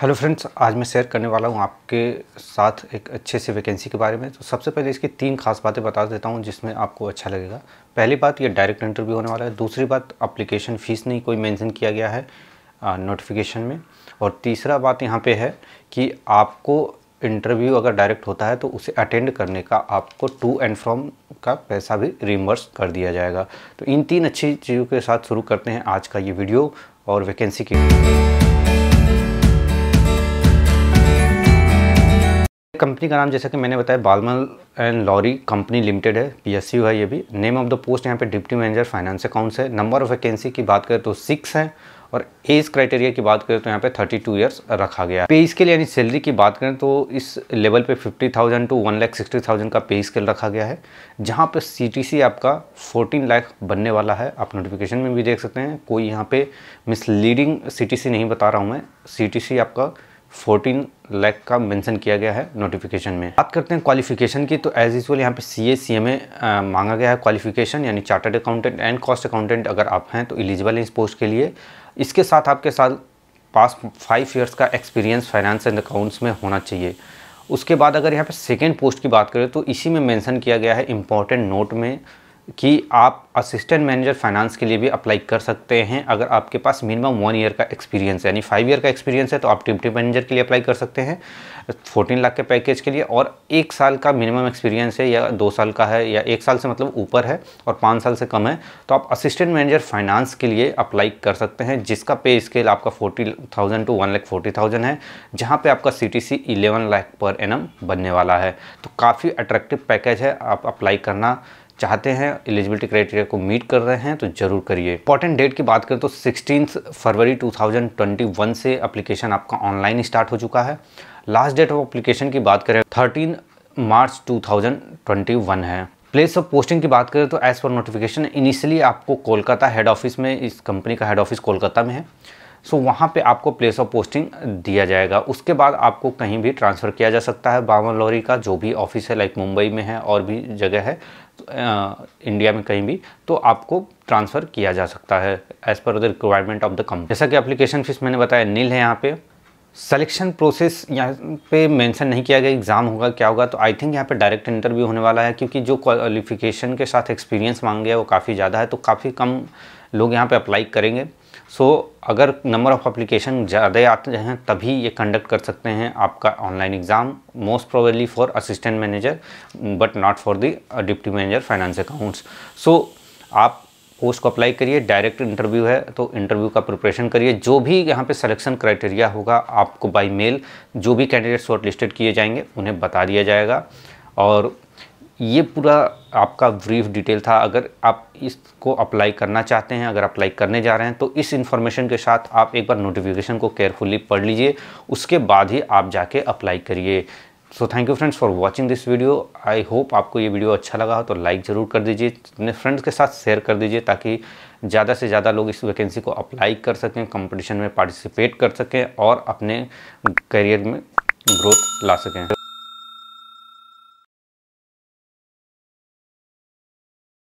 hello friends आज मैं share करने वाला हूँ आपके साथ एक अच्छे से वैकेंसी के बारे में तो सबसे पहले इसकी तीन खास बातें बता देता हूँ जिसमें आपको अच्छा लगेगा पहली बात ये डायरेक्ट इंटरव्यू होने वाला है दूसरी बात अप्लीकेशन फ़ीस नहीं कोई मेंशन किया गया है नोटिफिकेशन में और तीसरा बात यहाँ पर है कि आपको इंटरव्यू अगर डायरेक्ट होता है तो उसे अटेंड करने का आपको टू एंड फ्रॉम का पैसा भी रिमर्स कर दिया जाएगा तो इन तीन अच्छी चीज़ों के साथ शुरू करते हैं आज का ये वीडियो और वैकेंसी की कंपनी का नाम जैसा कि मैंने बताया Balmer and Lawrie company limited है पी है ये भी नेम ऑफ द पोस्ट यहाँ पे डिप्टी मैनेजर फाइनेंस अकाउंट्स है नंबर ऑफ वैकेंसी की बात करें तो सिक्स है और एज क्राइटेरिया की बात करें तो यहाँ पे 32 टू ईयर्स रखा गया है पे स्केल यानी सैलरी की बात करें तो इस लेवल पे 50,000 टू 1,60,000 का पे स्केल रखा गया है जहाँ पे सी आपका 14 लाख बनने वाला है आप नोटिफिकेशन में भी देख सकते हैं कोई यहाँ पे मिसलीडिंग सी नहीं बता रहा हूँ मैं सी आपका फोर्टीन लैख का मेंशन किया गया है नोटिफिकेशन में बात करते हैं क्वालिफिकेशन की तो एज यूजल यहाँ पे सी ए सी एम ए मांगा गया है क्वालिफिकेशन यानी chartered accountant and cost accountant अगर आप हैं तो एलिजिबल हैं इस पोस्ट के लिए इसके साथ आपके साथ पास फाइव ईयर्स का एक्सपीरियंस फाइनेंस एंड अकाउंट्स में होना चाहिए उसके बाद अगर यहाँ पर सेकेंड पोस्ट की बात करें तो इसी में मैंसन किया गया है इंपॉर्टेंट नोट में कि आप असिस्टेंट मैनेजर फाइनेंस के लिए भी अप्लाई कर सकते हैं अगर आपके पास मिनिमम वन ईयर का एक्सपीरियंस है यानी फाइव ईयर का एक्सपीरियंस है तो आप डिप्टी मैनेजर के लिए अप्लाई कर सकते हैं फोर्टीन लाख के पैकेज के लिए और एक साल का मिनिमम एक्सपीरियंस है या दो साल का है या एक साल से मतलब ऊपर है और पाँच साल से कम है तो आप असिस्टेंट मैनेजर फाइनेंस के लिए अप्लाई कर सकते हैं जिसका पे स्केल आपका forty thousand to one lakh forty thousand है जहाँ पर आपका C T C eleven lakh पर एन बनने वाला है तो काफ़ी अट्रैक्टिव पैकेज है आप अप्लाई करना चाहते हैं एलिजिबिलिटी क्राइटेरिया को मीट कर रहे हैं तो जरूर करिए इंपॉर्टेंट डेट की बात करें तो सिक्सटीन फरवरी 2021 से एप्लीकेशन आपका ऑनलाइन स्टार्ट हो चुका है लास्ट डेट ऑफ एप्लीकेशन की बात करें थर्टीन मार्च टू है प्लेस ऑफ पोस्टिंग की बात करें तो एज़ पर नोटिफिकेशन इनिशियली आपको कोलकाता हेड ऑफिस में इस कंपनी का हेड ऑफिस कोलकाता में है सो so, वहाँ पे आपको प्लेस ऑफ पोस्टिंग दिया जाएगा उसके बाद आपको कहीं भी ट्रांसफ़र किया जा सकता है बावन लॉरी का जो भी ऑफिस है लाइक मुंबई में है और भी जगह है इंडिया में कहीं भी तो आपको ट्रांसफ़र किया जा सकता है as per the requirement of the company जैसा कि एप्लीकेशन फीस मैंने बताया नील है यहाँ पे सिलेक्शन प्रोसेस यहाँ पे मेंशन नहीं किया गया एग्ज़ाम होगा क्या होगा तो आई थिंक यहाँ पे डायरेक्ट इंटरव्यू होने वाला है क्योंकि जो क्वालिफिकेशन के साथ एक्सपीरियंस मांग गया वो काफ़ी ज़्यादा है तो काफ़ी कम लोग यहाँ पे अप्लाई करेंगे सो so, अगर नंबर ऑफ़ अप्लीकेशन ज़्यादा आते हैं तभी ये कंडक्ट कर सकते हैं आपका online exam most probably for assistant manager but not for the deputy manager finance accounts so आप पोस्ट को अप्लाई करिए डायरेक्ट इंटरव्यू है तो इंटरव्यू का प्रिपरेशन करिए जो भी यहाँ पे सिलेक्शन क्राइटेरिया होगा आपको बाय मेल जो भी कैंडिडेट शॉर्ट लिस्टेड किए जाएंगे उन्हें बता दिया जाएगा और ये पूरा आपका ब्रीफ डिटेल था अगर आप इसको अप्लाई करना चाहते हैं अगर अप्लाई करने जा रहे हैं तो इस इन्फॉर्मेशन के साथ आप एक बार नोटिफिकेशन को केयरफुली पढ़ लीजिए उसके बाद ही आप जाके अप्लाई करिए so thank you friends for watching this video I hope आपको ये वीडियो अच्छा लगा हो तो लाइक ज़रूर कर दीजिए अपने फ्रेंड्स के साथ शेयर कर दीजिए ताकि ज़्यादा से ज़्यादा लोग इस वैकेंसी को अप्लाई कर सकें कंपटीशन में पार्टिसिपेट कर सकें और अपने करियर में ग्रोथ ला सकें